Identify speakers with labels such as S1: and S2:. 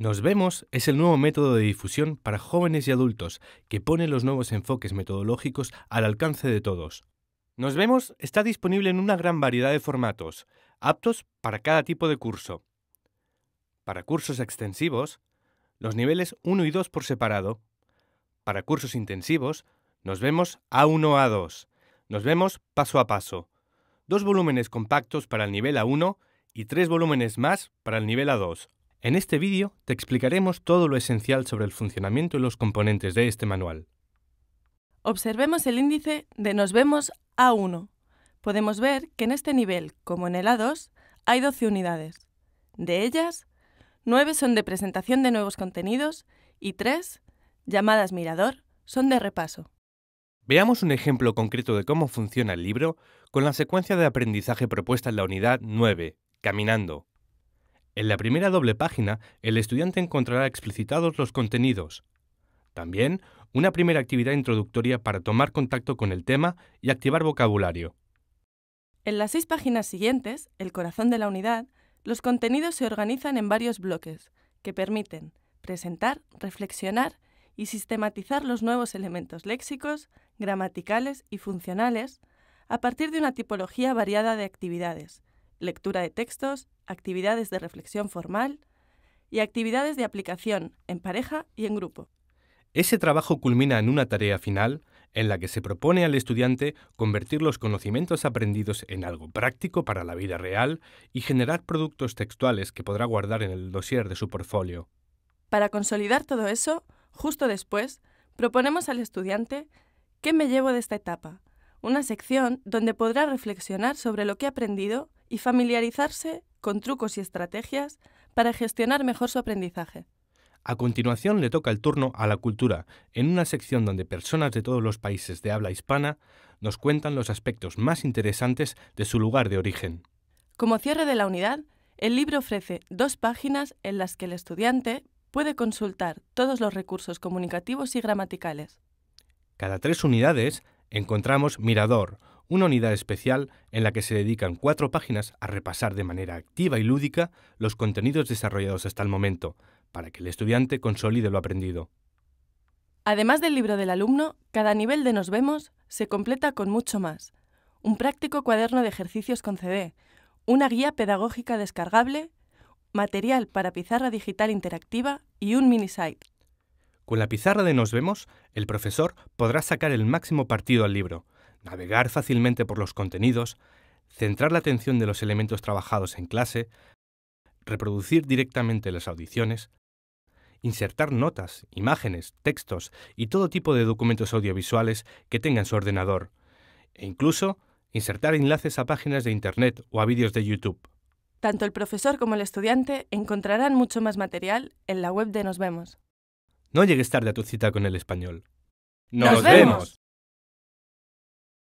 S1: Nos vemos es el nuevo método de difusión para jóvenes y adultos que pone los nuevos enfoques metodológicos al alcance de todos. Nos vemos está disponible en una gran variedad de formatos, aptos para cada tipo de curso. Para cursos extensivos, los niveles 1 y 2 por separado. Para cursos intensivos, nos vemos A1-A2. Nos vemos paso a paso. Dos volúmenes compactos para el nivel A1 y tres volúmenes más para el nivel A2. En este vídeo te explicaremos todo lo esencial sobre el funcionamiento y los componentes de este manual.
S2: Observemos el índice de Nos vemos A1. Podemos ver que en este nivel, como en el A2, hay 12 unidades. De ellas, 9 son de presentación de nuevos contenidos y 3, llamadas mirador, son de repaso.
S1: Veamos un ejemplo concreto de cómo funciona el libro con la secuencia de aprendizaje propuesta en la unidad 9, Caminando, en la primera doble página, el estudiante encontrará explicitados los contenidos. También, una primera actividad introductoria para tomar contacto con el tema y activar vocabulario.
S2: En las seis páginas siguientes, el corazón de la unidad, los contenidos se organizan en varios bloques que permiten presentar, reflexionar y sistematizar los nuevos elementos léxicos, gramaticales y funcionales a partir de una tipología variada de actividades, lectura de textos, actividades de reflexión formal y actividades de aplicación en pareja y en grupo.
S1: Ese trabajo culmina en una tarea final en la que se propone al estudiante convertir los conocimientos aprendidos en algo práctico para la vida real y generar productos textuales que podrá guardar en el dossier de su portfolio.
S2: Para consolidar todo eso, justo después, proponemos al estudiante ¿Qué me llevo de esta etapa? Una sección donde podrá reflexionar sobre lo que ha aprendido y familiarizarse con trucos y estrategias para gestionar mejor su aprendizaje.
S1: A continuación le toca el turno a la cultura, en una sección donde personas de todos los países de habla hispana nos cuentan los aspectos más interesantes de su lugar de origen.
S2: Como cierre de la unidad, el libro ofrece dos páginas en las que el estudiante puede consultar todos los recursos comunicativos y gramaticales.
S1: Cada tres unidades, encontramos Mirador, una unidad especial en la que se dedican cuatro páginas a repasar de manera activa y lúdica los contenidos desarrollados hasta el momento, para que el estudiante consolide lo aprendido.
S2: Además del libro del alumno, cada nivel de Nos vemos se completa con mucho más. Un práctico cuaderno de ejercicios con CD, una guía pedagógica descargable, material para pizarra digital interactiva y un mini site.
S1: Con la pizarra de Nos vemos, el profesor podrá sacar el máximo partido al libro, navegar fácilmente por los contenidos, centrar la atención de los elementos trabajados en clase, reproducir directamente las audiciones, insertar notas, imágenes, textos y todo tipo de documentos audiovisuales que tenga en su ordenador, e incluso insertar enlaces a páginas de Internet o a vídeos de YouTube.
S2: Tanto el profesor como el estudiante encontrarán mucho más material en la web de Nos Vemos.
S1: No llegues tarde a tu cita con el español. ¡Nos, vemos!